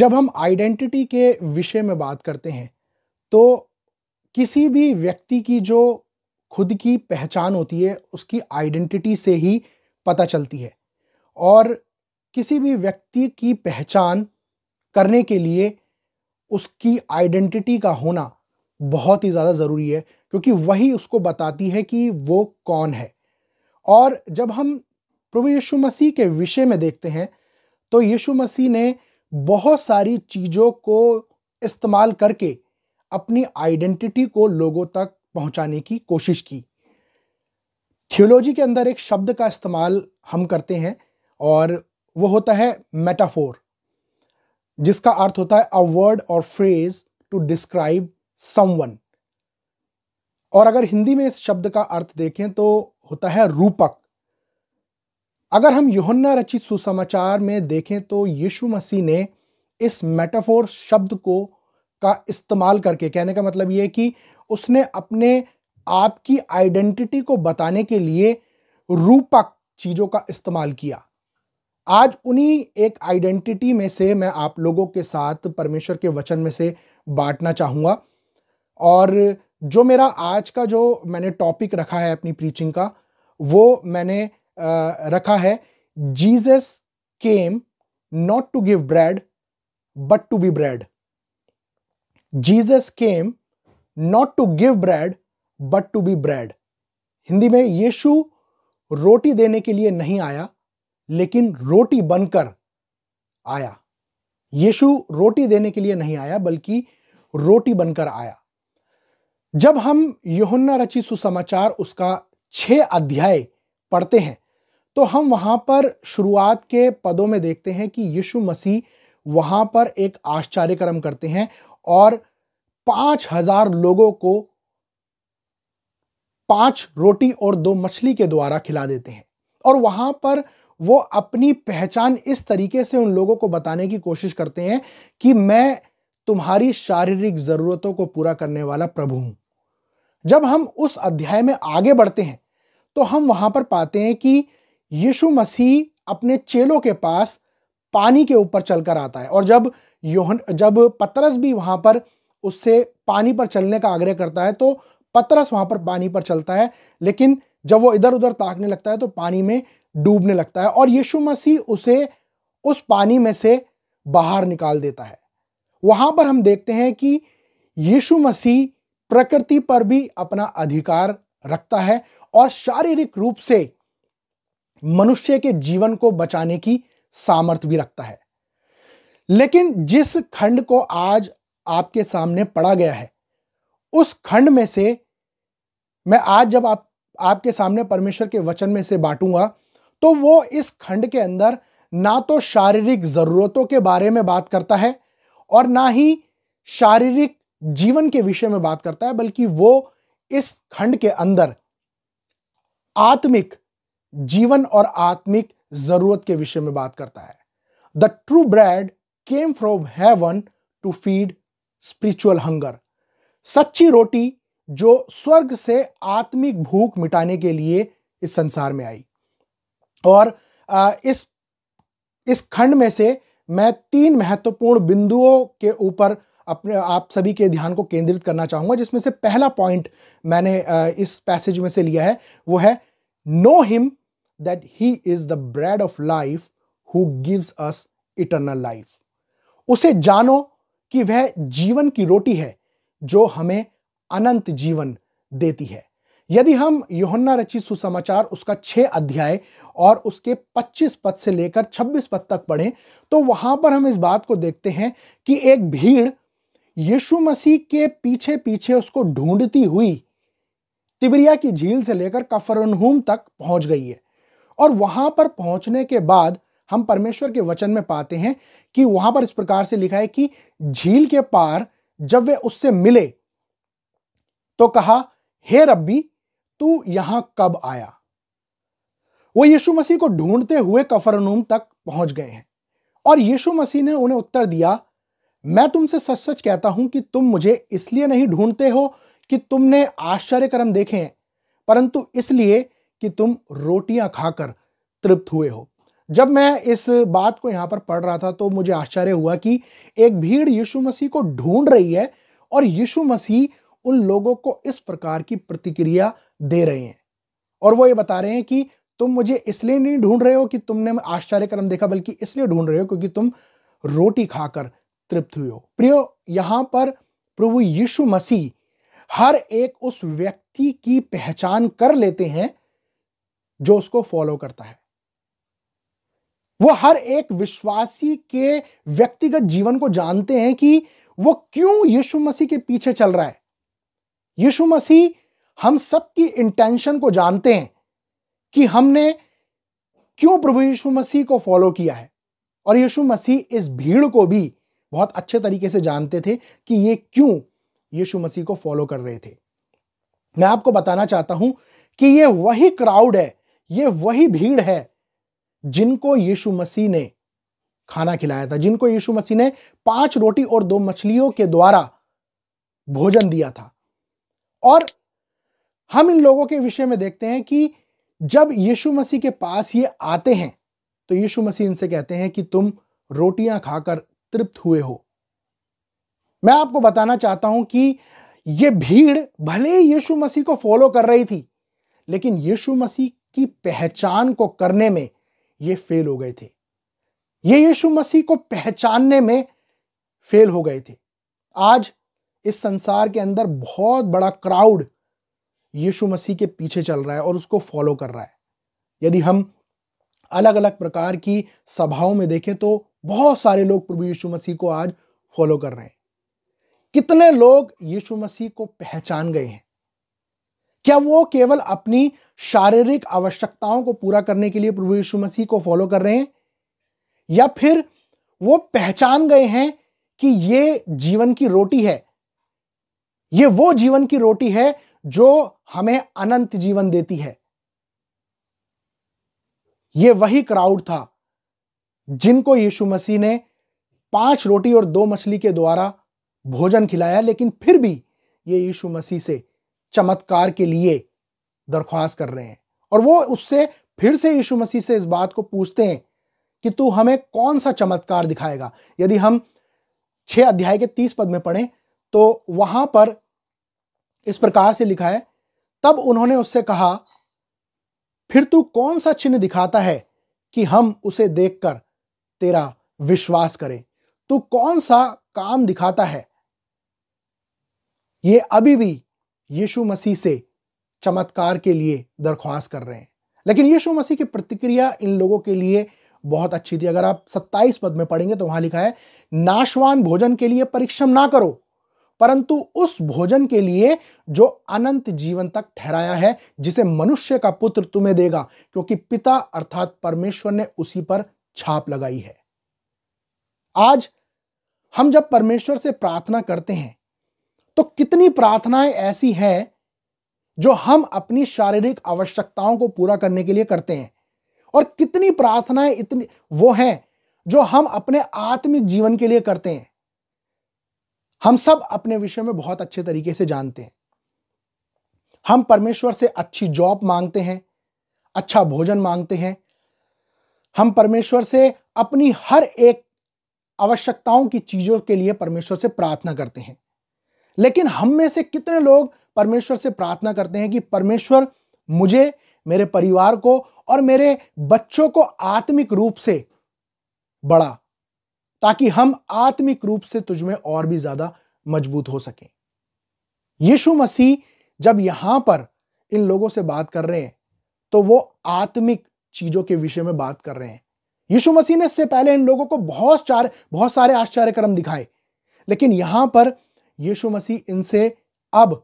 जब हम आइडेंटिटी के विषय में बात करते हैं तो किसी भी व्यक्ति की जो खुद की पहचान होती है उसकी आइडेंटिटी से ही पता चलती है और किसी भी व्यक्ति की पहचान करने के लिए उसकी आइडेंटिटी का होना बहुत ही ज़्यादा ज़रूरी है क्योंकि वही उसको बताती है कि वो कौन है और जब हम प्रभु यीशु मसीह के विषय में देखते हैं तो यीशु मसीह ने बहुत सारी चीज़ों को इस्तेमाल करके अपनी आइडेंटिटी को लोगों तक पहुंचाने की कोशिश की थियोलॉजी के अंदर एक शब्द का इस्तेमाल हम करते हैं और वो होता है मेटाफोर जिसका अर्थ होता है a word or phrase to describe someone और अगर हिंदी में इस शब्द का अर्थ देखें तो होता है रूपक अगर हम योहन्ना रचित सुसमाचार में देखें तो यीशु मसीह ने इस मेटाफोर शब्द को का इस्तेमाल करके कहने का मतलब ये कि उसने अपने आप की आइडेंटिटी को बताने के लिए रूपक चीज़ों का इस्तेमाल किया आज उन्हीं एक आइडेंटिटी में से मैं आप लोगों के साथ परमेश्वर के वचन में से बांटना चाहूँगा और जो मेरा आज का जो मैंने टॉपिक रखा है अपनी प्रीचिंग का वो मैंने रखा है Jesus came not to give bread but to be bread Jesus came not to give bread but to be bread Hindi में यीशु रोटी देने के लिए नहीं आया लेकिन रोटी बनकर आया यीशु रोटी देने के लिए नहीं आया बल्कि रोटी बनकर आया जब हम योहन्ना रची सुसमाचार उसका छे अध्याय पढ़ते हैं तो हम वहां पर शुरुआत के पदों में देखते हैं कि यीशु मसीह वहां पर एक आश्चर्य कर्म करते हैं और पांच हजार लोगों को पांच रोटी और दो मछली के द्वारा खिला देते हैं और वहां पर वो अपनी पहचान इस तरीके से उन लोगों को बताने की कोशिश करते हैं कि मैं तुम्हारी शारीरिक ज़रूरतों को पूरा करने वाला प्रभु हूं जब हम उस अध्याय में आगे बढ़ते हैं तो हम वहां पर पाते हैं कि यीशु मसीह अपने चेलों के पास पानी के ऊपर चलकर आता है और जब योहन जब पतरस भी वहां पर उससे पानी पर चलने का आग्रह करता है तो पतरस वहां पर पानी पर चलता है लेकिन जब वो इधर उधर ताकने लगता है तो पानी में डूबने लगता है और यीशु मसीह उसे उस पानी में से बाहर निकाल देता है वहां पर हम देखते हैं कि यीशु मसीह प्रकृति पर भी अपना अधिकार रखता है और शारीरिक रूप से मनुष्य के जीवन को बचाने की सामर्थ्य भी रखता है लेकिन जिस खंड को आज आपके सामने पढ़ा गया है उस खंड में से मैं आज जब आप आपके सामने परमेश्वर के वचन में से बांटूंगा तो वो इस खंड के अंदर ना तो शारीरिक ज़रूरतों के बारे में बात करता है और ना ही शारीरिक जीवन के विषय में बात करता है बल्कि वो इस खंड के अंदर आत्मिक जीवन और आत्मिक जरूरत के विषय में बात करता है the true bread came from heaven to feed spiritual hunger सच्ची रोटी जो स्वर्ग से आत्मिक भूख मिटाने के लिए इस संसार में आई और इस इस खंड में से मैं तीन महत्वपूर्ण बिंदुओं के ऊपर अपने आप सभी के ध्यान को केंद्रित करना चाहूंगा जिसमें से पहला पॉइंट मैंने इस पैसेज में से लिया है वो है know him that he is the bread of life who gives us eternal life. उसे जानो कि वह जीवन की रोटी है जो हमें अनंत जीवन देती है यदि हम योहन्ना रचित सुसमाचार उसका छह अध्याय और उसके 25 पद से लेकर 26 पद तक पढ़ें तो वहां पर हम इस बात को देखते हैं कि एक भीड़ यीशु मसीह के पीछे पीछे उसको ढूंढती हुई तिबरिया की झील से लेकर कफरनहूम तक पहुंच गई है और वहां पर पहुंचने के बाद हम परमेश्वर के वचन में पाते हैं कि वहां पर इस प्रकार से लिखा है कि झील के पार जब वे उससे मिले तो कहा हे रब्बी तू यहां कब आया वो यीशु मसीह को ढूंढते हुए कफरनूम तक पहुंच गए हैं और यीशु मसीह ने उन्हें उत्तर दिया मैं तुमसे सच सच कहता हूं कि तुम मुझे इसलिए नहीं ढूंढते हो कि तुमने आश्चर्यकर्म देखे हैं परंतु इसलिए कि तुम रोटियां खाकर तृप्त हुए हो जब मैं इस बात को यहां पर पढ़ रहा था तो मुझे आश्चर्य हुआ कि एक भीड़ यीशु मसीह को ढूंढ रही है और यीशु मसीह उन लोगों को इस प्रकार की प्रतिक्रिया दे रहे हैं और वो ये बता रहे हैं कि तुम मुझे इसलिए नहीं ढूंढ रहे हो कि तुमने आश्चर्य कर्म देखा बल्कि इसलिए ढूंढ रहे हो क्योंकि तुम रोटी खाकर तृप्त हुए हो प्रियो यहां पर प्रभु यीशु मसीह हर एक उस व्यक्ति की पहचान कर लेते हैं जो उसको फॉलो करता है वो हर एक विश्वासी के व्यक्तिगत जीवन को जानते हैं कि वो क्यों यीशु मसीह के पीछे चल रहा है यीशु मसीह हम सबकी इंटेंशन को जानते हैं कि हमने क्यों प्रभु यीशु मसीह को फॉलो किया है और यीशु मसीह इस भीड़ को भी बहुत अच्छे तरीके से जानते थे कि ये क्यों यीशु मसीह को फॉलो कर रहे थे मैं आपको बताना चाहता हूं कि ये वही क्राउड है ये वही भीड़ है जिनको यीशु मसीह ने खाना खिलाया था जिनको यीशु मसीह ने पांच रोटी और दो मछलियों के द्वारा भोजन दिया था और हम इन लोगों के विषय में देखते हैं कि जब यीशु मसीह के पास ये आते हैं तो यीशु मसीह इनसे कहते हैं कि तुम रोटियां खाकर तृप्त हुए हो मैं आपको बताना चाहता हूं कि यह भीड़ भले ही यीशु मसीह को फॉलो कर रही थी लेकिन यीशु मसीह की पहचान को करने में ये फेल हो गए थे ये यीशु मसीह को पहचानने में फेल हो गए थे आज इस संसार के अंदर बहुत बड़ा क्राउड यीशु मसीह के पीछे चल रहा है और उसको फॉलो कर रहा है यदि हम अलग अलग प्रकार की सभाओं में देखें तो बहुत सारे लोग प्रभु यीशु मसीह को आज फॉलो कर रहे हैं कितने लोग यीशु मसीह को पहचान गए हैं क्या वो केवल अपनी शारीरिक आवश्यकताओं को पूरा करने के लिए प्रभु यीशु मसीह को फॉलो कर रहे हैं या फिर वो पहचान गए हैं कि ये जीवन की रोटी है ये वो जीवन की रोटी है जो हमें अनंत जीवन देती है ये वही क्राउड था जिनको यीशु मसीह ने पांच रोटी और दो मछली के द्वारा भोजन खिलाया लेकिन फिर भी ये यीशु मसीह से चमत्कार के लिए दरख्वास्त कर रहे हैं और वो उससे फिर से यीशु मसीह से इस बात को पूछते हैं कि तू हमें कौन सा चमत्कार दिखाएगा यदि हम छे अध्याय के तीस पद में पढ़े तो वहां पर इस प्रकार से लिखा है तब उन्होंने उससे कहा फिर तू कौन सा चिन्ह दिखाता है कि हम उसे देखकर तेरा विश्वास करें तू कौन सा काम दिखाता है ये अभी भी यीशु मसीह से चमत्कार के लिए दरख्वास्त कर रहे हैं लेकिन यीशु मसीह की प्रतिक्रिया इन लोगों के लिए बहुत अच्छी थी अगर आप 27 पद में पढ़ेंगे तो वहां लिखा है नाशवान भोजन के लिए परिश्रम ना करो परंतु उस भोजन के लिए जो अनंत जीवन तक ठहराया है जिसे मनुष्य का पुत्र तुम्हें देगा क्योंकि पिता अर्थात परमेश्वर ने उसी पर छाप लगाई है आज हम जब परमेश्वर से प्रार्थना करते हैं तो कितनी प्रार्थनाएं ऐसी हैं जो हम अपनी शारीरिक आवश्यकताओं को पूरा करने के लिए करते हैं और कितनी प्रार्थनाएं इतनी वो हैं जो हम अपने आत्मिक जीवन के लिए करते हैं हम सब अपने विषय में बहुत अच्छे तरीके से जानते हैं हम परमेश्वर से अच्छी जॉब मांगते हैं अच्छा भोजन मांगते हैं हम परमेश्वर से अपनी हर एक आवश्यकताओं की चीजों के लिए परमेश्वर से प्रार्थना करते हैं लेकिन हम में से कितने लोग परमेश्वर से प्रार्थना करते हैं कि परमेश्वर मुझे मेरे परिवार को और मेरे बच्चों को आत्मिक रूप से बड़ा ताकि हम आत्मिक रूप से तुझमें और भी ज्यादा मजबूत हो सकें यीशु मसीह जब यहां पर इन लोगों से बात कर रहे हैं तो वो आत्मिक चीजों के विषय में बात कर रहे हैं यीशु मसीह ने इससे पहले इन लोगों को बहुत चार बहुत सारे आश्चर्य दिखाए लेकिन यहां पर यीशु मसीह इनसे अब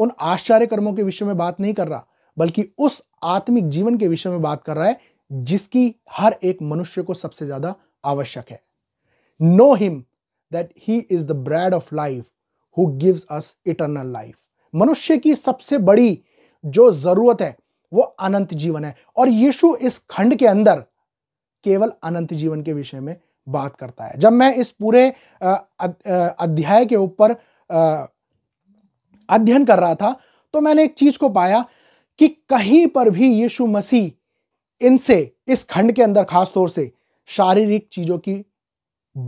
उन आश्चर्य कर्मों के विषय में बात नहीं कर रहा बल्कि उस आत्मिक जीवन के विषय में बात कर रहा है जिसकी हर एक मनुष्य को सबसे ज्यादा आवश्यक है know him that he is the bread of life who gives us eternal life मनुष्य की सबसे बड़ी जो जरूरत है वो अनंत जीवन है और यीशु इस खंड के अंदर केवल अनंत जीवन के विषय में बात करता है जब मैं इस पूरे अध्याय के ऊपर अध्ययन कर रहा था तो मैंने एक चीज को पाया कि कहीं पर भी यीशु मसीह इनसे इस खंड के अंदर खास तौर से शारीरिक चीजों की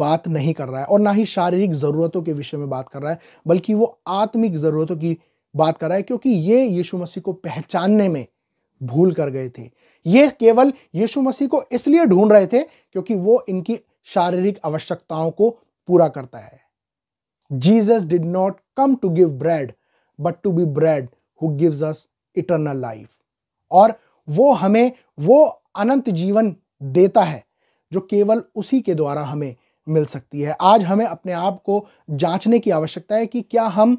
बात नहीं कर रहा है और ना ही शारीरिक ज़रूरतों के विषय में बात कर रहा है बल्कि वो आत्मिक ज़रूरतों की बात कर रहा है क्योंकि ये यीशु मसीह को पहचानने में भूल कर गए थे ये केवल यीशु मसीह को इसलिए ढूंढ रहे थे क्योंकि वो इनकी शारीरिक आवश्यकताओं को पूरा करता है Jesus did not come to give bread but to be bread who gives us eternal life और वो हमें वो अनंत जीवन देता है जो केवल उसी के द्वारा हमें मिल सकती है आज हमें अपने आप को जांचने की आवश्यकता है कि क्या हम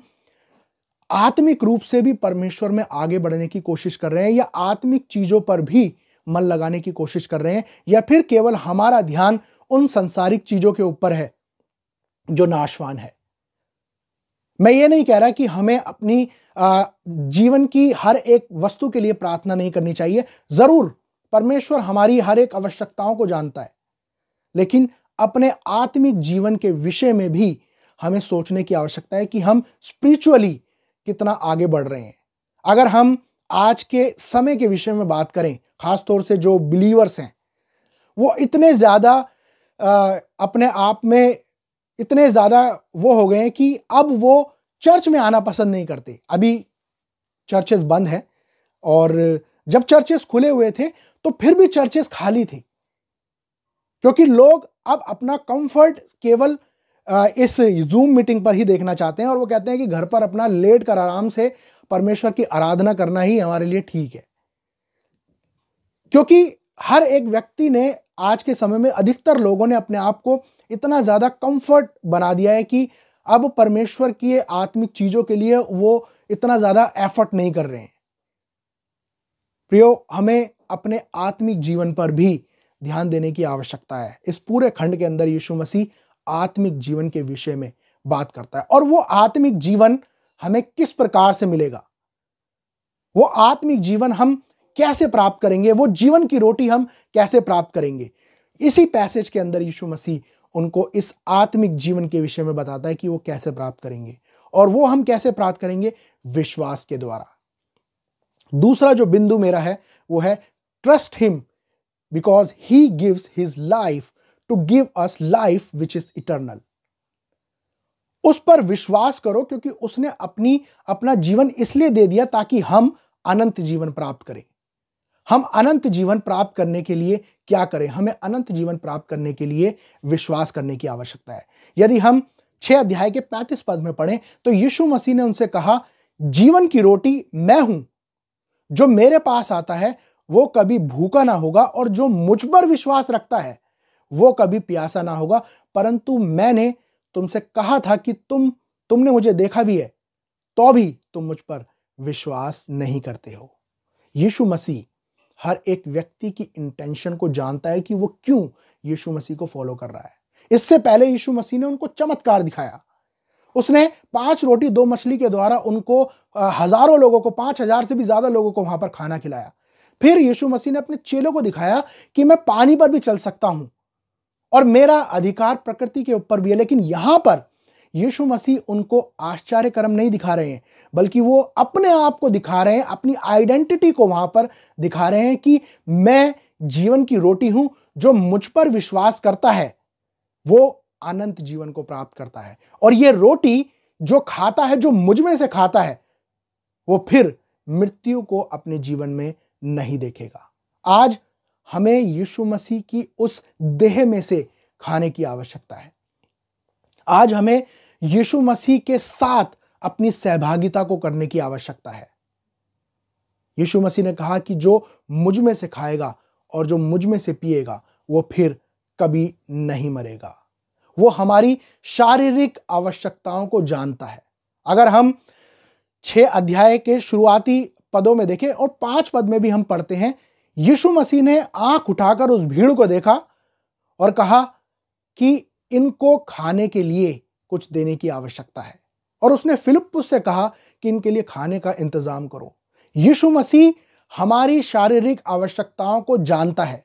आत्मिक रूप से भी परमेश्वर में आगे बढ़ने की कोशिश कर रहे हैं या आत्मिक चीज़ों पर भी मन लगाने की कोशिश कर रहे हैं या फिर केवल हमारा ध्यान उन संसारिक चीजों के ऊपर है जो नाशवान है मैं ये नहीं कह रहा कि हमें अपनी जीवन की हर एक वस्तु के लिए प्रार्थना नहीं करनी चाहिए जरूर परमेश्वर हमारी हर एक आवश्यकताओं को जानता है लेकिन अपने आत्मिक जीवन के विषय में भी हमें सोचने की आवश्यकता है कि हम स्पिरिचुअली कितना आगे बढ़ रहे हैं अगर हम आज के समय के विषय में बात करें खासतौर से जो बिलीवर्स हैं वो इतने ज़्यादा अपने आप में इतने ज़्यादा वो हो गए हैं कि अब वो चर्च में आना पसंद नहीं करते अभी चर्चेस बंद हैं और जब चर्चेस खुले हुए थे तो फिर भी चर्चेस खाली थी क्योंकि लोग अब अपना कंफर्ट केवल इस जूम मीटिंग पर ही देखना चाहते हैं और वो कहते हैं कि घर पर अपना लेट कर आराम से परमेश्वर की आराधना करना ही हमारे लिए ठीक है क्योंकि हर एक व्यक्ति ने आज के समय में अधिकतर लोगों ने अपने आप को इतना ज़्यादा कंफर्ट बना दिया है कि अब परमेश्वर की आत्मिक चीज़ों के लिए वो इतना ज़्यादा एफर्ट नहीं कर रहे हैं प्रियो हमें अपने आत्मिक जीवन पर भी ध्यान देने की आवश्यकता है इस पूरे खंड के अंदर यीशु मसीह आत्मिक जीवन के विषय में बात करता है और वो आत्मिक जीवन हमें किस प्रकार से मिलेगा वो आत्मिक जीवन हम कैसे प्राप्त करेंगे वो जीवन की रोटी हम कैसे प्राप्त करेंगे इसी पैसेज के अंदर यीशु मसीह उनको इस आत्मिक जीवन के विषय में बताता है कि वो कैसे प्राप्त करेंगे और वो हम कैसे प्राप्त करेंगे विश्वास के द्वारा दूसरा जो बिंदु मेरा है वो है trust him because he gives his life to give us life which is eternal उस पर विश्वास करो क्योंकि उसने अपनी अपना जीवन इसलिए दे दिया ताकि हम अनंत जीवन प्राप्त करें हम अनंत जीवन प्राप्त करने के लिए क्या करें हमें अनंत जीवन प्राप्त करने के लिए विश्वास करने की आवश्यकता है यदि हम छह अध्याय के पैंतीस पद में पढ़ें तो यीशु मसीह ने उनसे कहा जीवन की रोटी मैं हूं जो मेरे पास आता है वो कभी भूखा ना होगा और जो मुझ पर विश्वास रखता है वो कभी प्यासा ना होगा परंतु मैंने तुमसे कहा था कि तुम तुमने मुझे देखा भी है तो भी तुम मुझ पर विश्वास नहीं करते हो यीशु मसीह हर एक व्यक्ति की इंटेंशन को जानता है कि वो क्यों यीशु मसीह को फॉलो कर रहा है इससे पहले यीशु मसीह ने उनको चमत्कार दिखाया उसने पांच रोटी दो मछली के द्वारा उनको हजारों लोगों को पांच हजार से भी ज्यादा लोगों को वहां पर खाना खिलाया फिर यीशु मसीह ने अपने चेलों को दिखाया कि मैं पानी पर भी चल सकता हूं और मेरा अधिकार प्रकृति के ऊपर भी है लेकिन यहां पर यीशु मसीह उनको आश्चर्य कर्म नहीं दिखा रहे हैं बल्कि वो अपने आप को दिखा रहे हैं अपनी आइडेंटिटी को वहां पर दिखा रहे हैं कि मैं जीवन की रोटी हूं जो मुझ पर विश्वास करता है वो अनंत जीवन को प्राप्त करता है और ये रोटी जो खाता है जो मुझ में से खाता है वो फिर मृत्यु को अपने जीवन में नहीं देखेगा आज हमें यीशु मसीह की उस देह में से खाने की आवश्यकता है आज हमें यीशु मसीह के साथ अपनी सहभागिता को करने की आवश्यकता है यीशु मसीह ने कहा कि जो मुझ में से खाएगा और जो मुझ में से पिएगा वो फिर कभी नहीं मरेगा वो हमारी शारीरिक आवश्यकताओं को जानता है अगर हम छह अध्याय के शुरुआती पदों में देखें और पांच पद में भी हम पढ़ते हैं यीशु मसीह ने आंख उठाकर उस भीड़ को देखा और कहा कि इनको खाने के लिए कुछ देने की आवश्यकता है और उसने फिलिप से कहा कि इनके लिए खाने का इंतजाम करो यीशु मसीह हमारी शारीरिक आवश्यकताओं को जानता है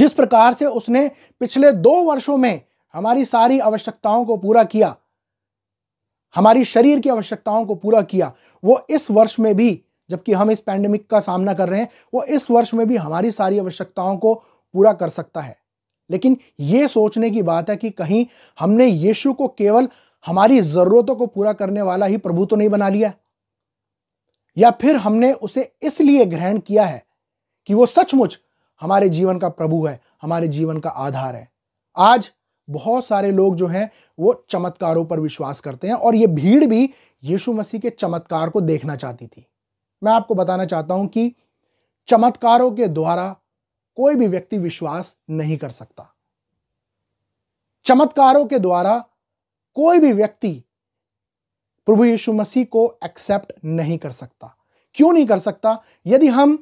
जिस प्रकार से उसने पिछले दो वर्षों में हमारी सारी आवश्यकताओं को पूरा किया हमारी शरीर की आवश्यकताओं को पूरा किया वो इस वर्ष में भी जबकि हम इस पैंडमिक का सामना कर रहे हैं वो इस वर्ष में भी हमारी सारी आवश्यकताओं को पूरा कर सकता है लेकिन ये सोचने की बात है कि कहीं हमने यीशु को केवल हमारी ज़रूरतों को पूरा करने वाला ही प्रभु तो नहीं बना लिया या फिर हमने उसे इसलिए ग्रहण किया है कि वो सचमुच हमारे जीवन का प्रभु है हमारे जीवन का आधार है आज बहुत सारे लोग जो हैं वो चमत्कारों पर विश्वास करते हैं और ये भीड़ भी यीशु मसीह के चमत्कार को देखना चाहती थी मैं आपको बताना चाहता हूं कि चमत्कारों के द्वारा कोई भी व्यक्ति विश्वास नहीं कर सकता चमत्कारों के द्वारा कोई भी व्यक्ति प्रभु यीशु मसीह को एक्सेप्ट नहीं कर सकता क्यों नहीं कर सकता यदि हम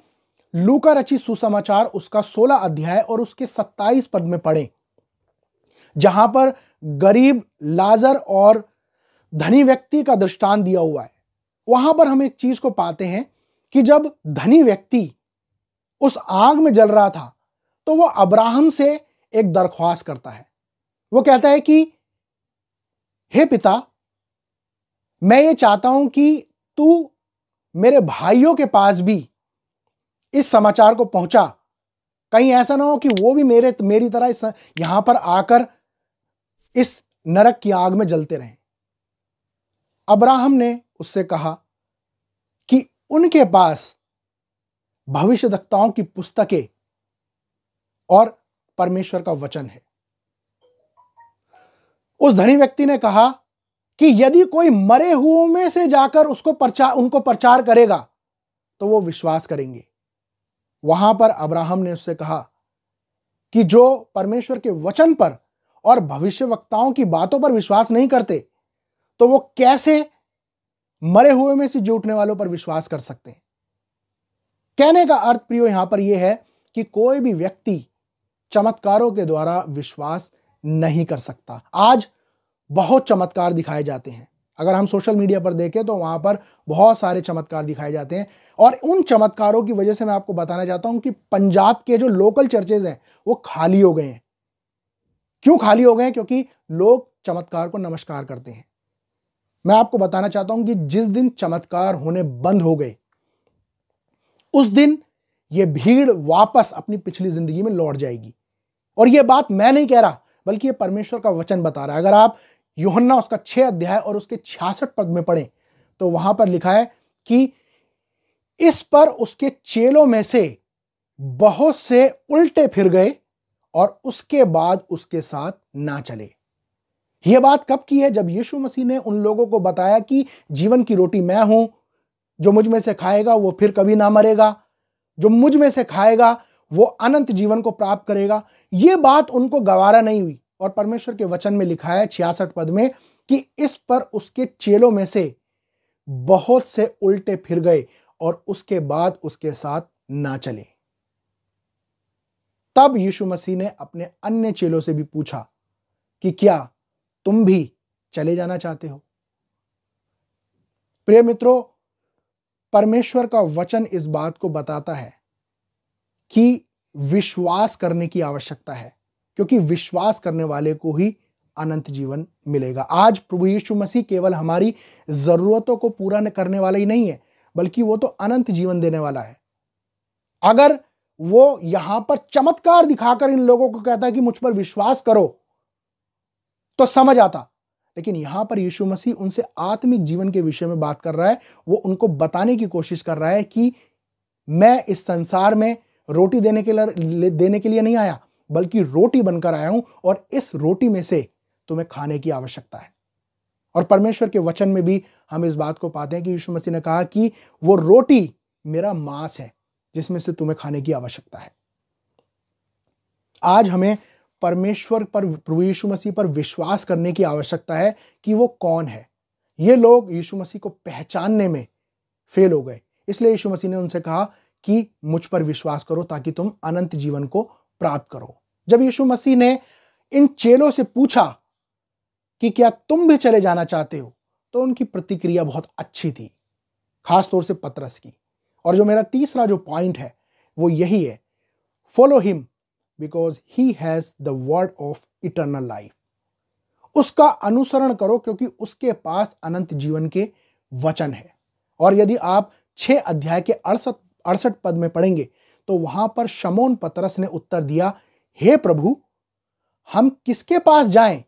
लूका रची सुसमाचार उसका 16 अध्याय और उसके 27 पद में पढ़ें जहां पर गरीब लाजर और धनी व्यक्ति का दृष्टांत दिया हुआ है वहां पर हम एक चीज को पाते हैं कि जब धनी व्यक्ति उस आग में जल रहा था तो वो अब्राहम से एक दरख्वास्त करता है वो कहता है कि हे पिता मैं ये चाहता हूं कि तू मेरे भाइयों के पास भी इस समाचार को पहुंचा कहीं ऐसा ना हो कि वो भी मेरे मेरी तरह इस यहां पर आकर इस नरक की आग में जलते रहे अब्राहम ने उससे कहा कि उनके पास दक्ताओं की पुस्तकें और परमेश्वर का वचन है उस धनी व्यक्ति ने कहा कि यदि कोई मरे हुओं में से जाकर उसको प्रचार उनको प्रचार करेगा तो वो विश्वास करेंगे वहां पर अब्राहम ने उससे कहा कि जो परमेश्वर के वचन पर और भविष्य वक्ताओं की बातों पर विश्वास नहीं करते तो वो कैसे मरे हुए में से जी उठने वालों पर विश्वास कर सकते हैं कहने का अर्थ प्रियो यहां पर यह है कि कोई भी व्यक्ति चमत्कारों के द्वारा विश्वास नहीं कर सकता आज बहुत चमत्कार दिखाए जाते हैं अगर हम सोशल मीडिया पर देखें तो वहां पर बहुत सारे चमत्कार दिखाए जाते हैं और उन चमत्कारों की वजह से मैं आपको बताना चाहता हूं कि पंजाब के जो लोकल चर्चेज हैं वो खाली हो गए हैं क्यों खाली हो गए हैं क्योंकि लोग चमत्कार को नमस्कार करते हैं मैं आपको बताना चाहता हूं कि जिस दिन चमत्कार होने बंद हो गए उस दिन यह भीड़ वापस अपनी पिछली जिंदगी में लौट जाएगी और यह बात मैं नहीं कह रहा बल्कि यह परमेश्वर का वचन बता रहा है अगर आप योहन्ना उसका छह अध्याय और उसके छियासठ पद में पढ़ें तो वहां पर लिखा है कि इस पर उसके चेलों में से बहुत से उल्टे फिर गए और उसके बाद उसके साथ ना चले यह बात कब की है जब यीशु मसीह ने उन लोगों को बताया कि जीवन की रोटी मैं हूं जो मुझ में से खाएगा वो फिर कभी ना मरेगा जो मुझ में से खाएगा वो अनंत जीवन को प्राप्त करेगा ये बात उनको गवारा नहीं हुई और परमेश्वर के वचन में लिखा है छियासठ पद में कि इस पर उसके चेलों में से बहुत से उल्टे फिर गए और उसके बाद उसके साथ ना चले तब यीशु मसीह ने अपने अन्य चेलों से भी पूछा कि क्या तुम भी चले जाना चाहते हो प्रिय मित्रों परमेश्वर का वचन इस बात को बताता है कि विश्वास करने की आवश्यकता है क्योंकि विश्वास करने वाले को ही अनंत जीवन मिलेगा आज प्रभु यीशु मसीह केवल हमारी जरूरतों को पूरा करने वाला ही नहीं है बल्कि वो तो अनंत जीवन देने वाला है अगर वो यहां पर चमत्कार दिखाकर इन लोगों को कहता कि मुझ पर विश्वास करो तो समझ आता लेकिन यहाँ पर यीशु मसीह उनसे आत्मिक जीवन के विषय में बात कर रहा है वो उनको बताने की कोशिश कर रहा है कि मैं इस संसार में रोटी देने के लिए देने के लिए नहीं आया बल्कि रोटी बनकर आया हूं और इस रोटी में से तुम्हें खाने की आवश्यकता है और परमेश्वर के वचन में भी हम इस बात को पाते हैं कि यीशु मसीह ने कहा कि वो रोटी मेरा मांस है जिसमें से तुम्हें खाने की आवश्यकता है आज हमें परमेश्वर पर प्रभु यीशु मसीह पर विश्वास करने की आवश्यकता है कि वो कौन है ये लोग यीशु मसीह को पहचानने में फेल हो गए इसलिए यीशु मसीह ने उनसे कहा कि मुझ पर विश्वास करो ताकि तुम अनंत जीवन को प्राप्त करो जब यीशु मसीह ने इन चेलों से पूछा कि क्या तुम भी चले जाना चाहते हो तो उनकी प्रतिक्रिया बहुत अच्छी थी खास तौर से पतरस की और जो मेरा तीसरा जो पॉइंट है वो यही है follow him because he has the word of eternal life उसका अनुसरण करो क्योंकि उसके पास अनंत जीवन के वचन है और यदि आप छे अध्याय के अड़सठ अड़सठ पद में पढ़ेंगे तो वहां पर शमोन पतरस ने उत्तर दिया हे hey प्रभु हम किसके पास जाएं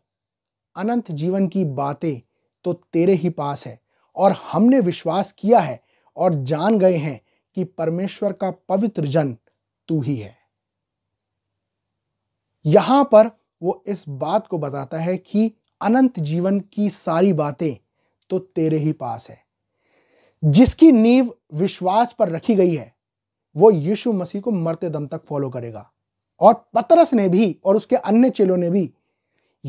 अनंत जीवन की बातें तो तेरे ही पास है और हमने विश्वास किया है और जान गए हैं कि परमेश्वर का पवित्र जन तू ही है यहां पर वो इस बात को बताता है कि अनंत जीवन की सारी बातें तो तेरे ही पास है जिसकी नींव विश्वास पर रखी गई है वो यीशु मसीह को मरते दम तक फॉलो करेगा और पतरस ने भी और उसके अन्य चेलों ने भी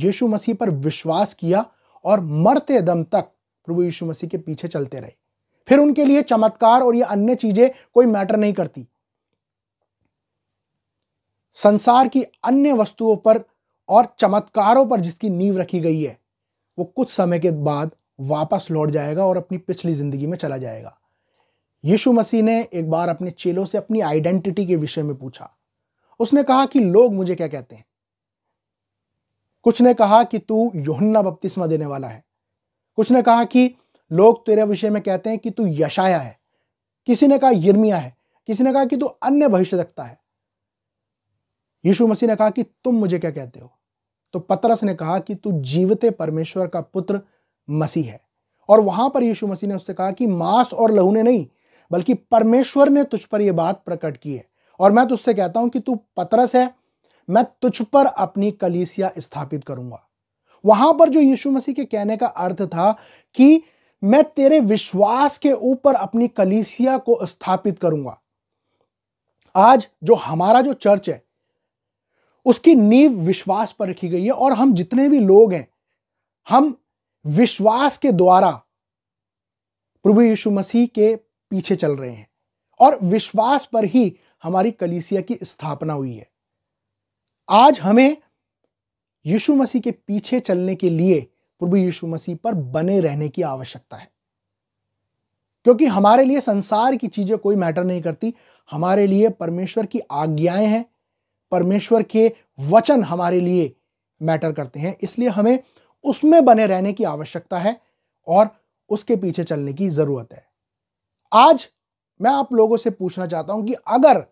यीशु मसीह पर विश्वास किया और मरते दम तक प्रभु यीशु मसीह के पीछे चलते रहे फिर उनके लिए चमत्कार और ये अन्य चीजें कोई मैटर नहीं करती संसार की अन्य वस्तुओं पर और चमत्कारों पर जिसकी नींव रखी गई है वो कुछ समय के बाद वापस लौट जाएगा और अपनी पिछली ज़िंदगी में चला जाएगा यीशु मसीह ने एक बार अपने चेलों से अपनी आइडेंटिटी के विषय में पूछा उसने कहा कि लोग मुझे क्या कहते हैं कुछ ने कहा कि तू योहन्ना बपतिस्मा देने वाला है कुछ ने कहा कि लोग तेरे विषय में कहते हैं कि तू यशाया है किसी ने कहा यर्मिया है किसी ने कहा कि तू अन्य भविष्य रखता है यीशु मसीह ने कहा कि तुम मुझे क्या कहते हो तो पतरस ने कहा कि तू जीवते परमेश्वर का पुत्र मसीह है और वहां पर यीशु मसीह ने उससे कहा कि मांस और लहू ने नहीं बल्कि परमेश्वर ने तुझ पर यह बात प्रकट की है और मैं तुझसे कहता हूं कि तू पतरस है मैं तुझ पर अपनी कलीसिया स्थापित करूंगा वहां पर जो यीशु मसीह के कहने का अर्थ था कि मैं तेरे विश्वास के ऊपर अपनी कलीसिया को स्थापित करूंगा आज जो हमारा जो चर्च है उसकी नींव विश्वास पर रखी गई है और हम जितने भी लोग हैं हम विश्वास के द्वारा प्रभु यीशु मसीह के पीछे चल रहे हैं और विश्वास पर ही हमारी कलीसिया की स्थापना हुई है आज हमें यीशु मसीह के पीछे चलने के लिए प्रभु यीशु मसीह पर बने रहने की आवश्यकता है क्योंकि हमारे लिए संसार की चीजें कोई मैटर नहीं करती हमारे लिए परमेश्वर की आज्ञाएं हैं परमेश्वर के वचन हमारे लिए मैटर करते हैं इसलिए हमें उसमें बने रहने की आवश्यकता है और उसके पीछे चलने की ज़रूरत है आज मैं आप लोगों से पूछना चाहता हूं कि अगर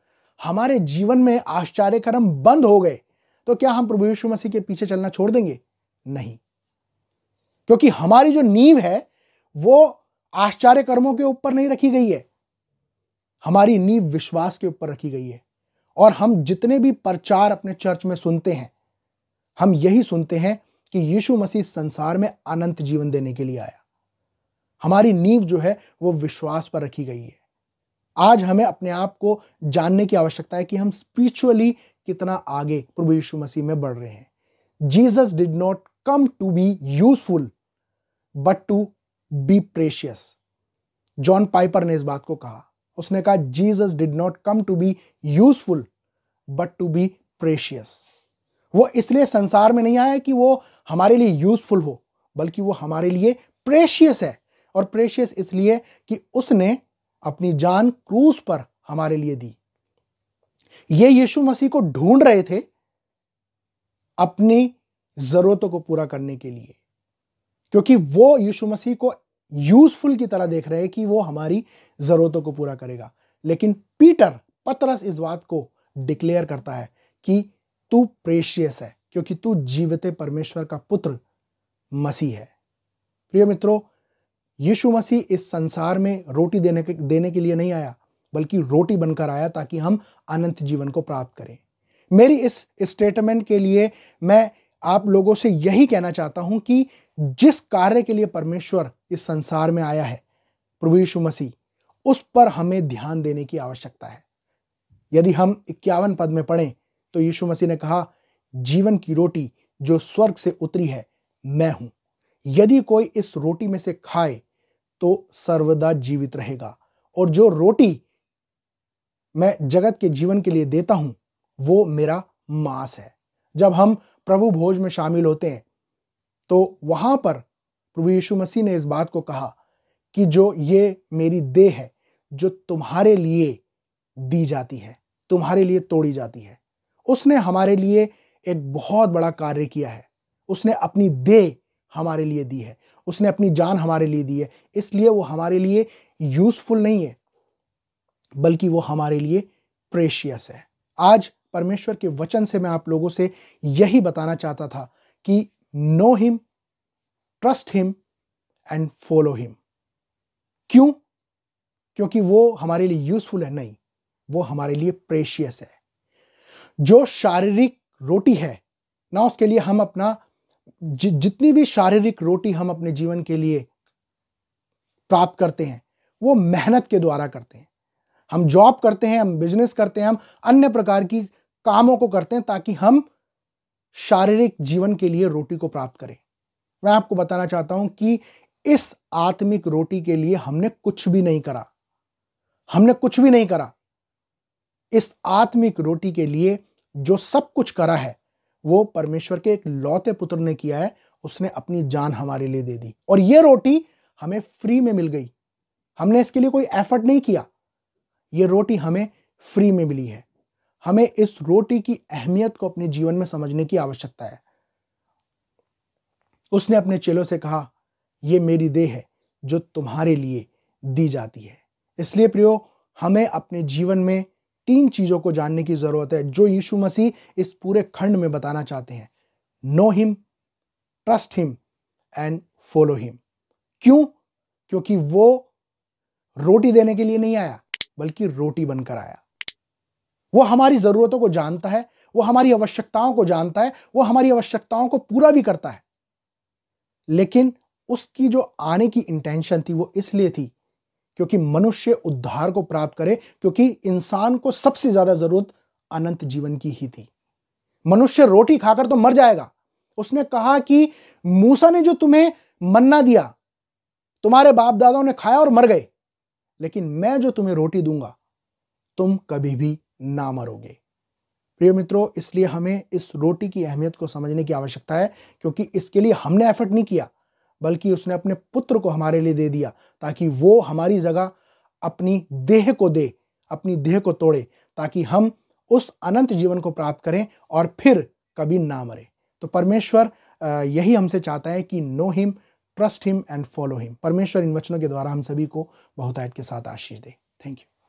हमारे जीवन में आश्चर्य कर्म बंद हो गए तो क्या हम प्रभु यीशु मसीह के पीछे चलना छोड़ देंगे नहीं क्योंकि हमारी जो नींव है वो आश्चर्य कर्मों के ऊपर नहीं रखी गई है हमारी नींव विश्वास के ऊपर रखी गई है और हम जितने भी प्रचार अपने चर्च में सुनते हैं हम यही सुनते हैं कि यीशु मसीह संसार में अनंत जीवन देने के लिए आया हमारी नींव जो है वो विश्वास पर रखी गई है आज हमें अपने आप को जानने की आवश्यकता है कि हम स्पिरिचुअली कितना आगे प्रभु यीशु मसीह में बढ़ रहे हैं Jesus did not come to be useful but to be precious John Piper ने इस बात को कहा उसने कहा Jesus did not come to be useful but to be precious वो इसलिए संसार में नहीं आया कि वो हमारे लिए यूजफुल हो बल्कि वो हमारे लिए प्रेशियस है और प्रेशियस इसलिए कि उसने अपनी जान क्रूज पर हमारे लिए दी ये यीशु मसीह को ढूंढ रहे थे अपनी जरूरतों को पूरा करने के लिए क्योंकि वो यीशु मसीह को यूजफुल की तरह देख रहे हैं कि वो हमारी ज़रूरतों को पूरा करेगा लेकिन पीटर पतरस इस बात को डिक्लेयर करता है कि तू प्रेशियस है क्योंकि तू जीवते परमेश्वर का पुत्र मसीह है प्रिय मित्रों यीशु मसीह इस संसार में रोटी देने के देने के लिए नहीं आया बल्कि रोटी बनकर आया ताकि हम अनंत जीवन को प्राप्त करें मेरी इस स्टेटमेंट के लिए मैं आप लोगों से यही कहना चाहता हूं कि जिस कार्य के लिए परमेश्वर इस संसार में आया है प्रभु यीशु मसीह उस पर हमें ध्यान देने की आवश्यकता है यदि हम इक्यावन पद में पढ़ें तो यीशु मसीह ने कहा जीवन की रोटी जो स्वर्ग से उतरी है मैं हूं यदि कोई इस रोटी में से खाए तो सर्वदा जीवित रहेगा और जो रोटी मैं जगत के जीवन के लिए देता हूं वो मेरा मांस है जब हम प्रभु भोज में शामिल होते हैं तो वहां पर प्रभु यीशु मसीह ने इस बात को कहा कि जो ये मेरी देह है जो तुम्हारे लिए दी जाती है तुम्हारे लिए तोड़ी जाती है उसने हमारे लिए एक बहुत बड़ा कार्य किया है उसने अपनी देह हमारे लिए दी है उसने अपनी जान हमारे लिए दी है इसलिए वो हमारे लिए यूजफुल नहीं है बल्कि वो हमारे लिए प्रेशियस है आज परमेश्वर के वचन से मैं आप लोगों से यही बताना चाहता था कि know him trust him and follow him क्यों क्योंकि वो हमारे लिए यूजफुल है नहीं वो हमारे लिए प्रेशियस है जो शारीरिक रोटी है ना उसके लिए हम अपना जि, जितनी भी शारीरिक रोटी हम अपने जीवन के लिए प्राप्त करते हैं वो मेहनत के द्वारा करते हैं हम जॉब करते हैं हम बिजनेस करते हैं हम अन्य प्रकार की कामों को करते हैं ताकि हम शारीरिक जीवन के लिए रोटी को प्राप्त करें मैं आपको बताना चाहता हूं कि इस आत्मिक रोटी के लिए हमने कुछ भी नहीं करा हमने कुछ भी नहीं करा इस आत्मिक रोटी के लिए जो सब कुछ करा है वो परमेश्वर के एक लौते पुत्र ने किया है उसने अपनी जान हमारे लिए दे दी और ये रोटी हमें फ्री में मिल गई हमने इसके लिए कोई एफर्ट नहीं किया ये रोटी हमें फ्री में मिली है हमें इस रोटी की अहमियत को अपने जीवन में समझने की आवश्यकता है उसने अपने चेलों से कहा यह मेरी देह है जो तुम्हारे लिए दी जाती है इसलिए प्रियो हमें अपने जीवन में तीन चीज़ों को जानने की ज़रूरत है जो यीशु मसीह इस पूरे खंड में बताना चाहते हैं know him trust him and follow him क्यों क्योंकि वो रोटी देने के लिए नहीं आया बल्कि रोटी बनकर आया वो हमारी ज़रूरतों को जानता है वो हमारी आवश्यकताओं को जानता है वो हमारी आवश्यकताओं को पूरा भी करता है लेकिन उसकी जो आने की इंटेंशन थी वो इसलिए थी क्योंकि मनुष्य उद्धार को प्राप्त करे क्योंकि इंसान को सबसे ज़्यादा ज़रूरत अनंत जीवन की ही थी मनुष्य रोटी खाकर तो मर जाएगा उसने कहा कि मूसा ने जो तुम्हें मन्ना दिया तुम्हारे बाप दादाओं ने खाया और मर गए लेकिन मैं जो तुम्हें रोटी दूंगा तुम कभी भी ना मरोगे प्रिय मित्रों इसलिए हमें इस रोटी की अहमियत को समझने की आवश्यकता है क्योंकि इसके लिए हमने एफर्ट नहीं किया बल्कि उसने अपने पुत्र को हमारे लिए दे दिया ताकि वो हमारी जगह अपनी देह को दे अपनी देह को तोड़े ताकि हम उस अनंत जीवन को प्राप्त करें और फिर कभी ना मरे तो परमेश्वर यही हमसे चाहता है कि know him trust him and follow him परमेश्वर इन वचनों के द्वारा हम सभी को बहुत आयत के साथ आशीष दे थैंक यू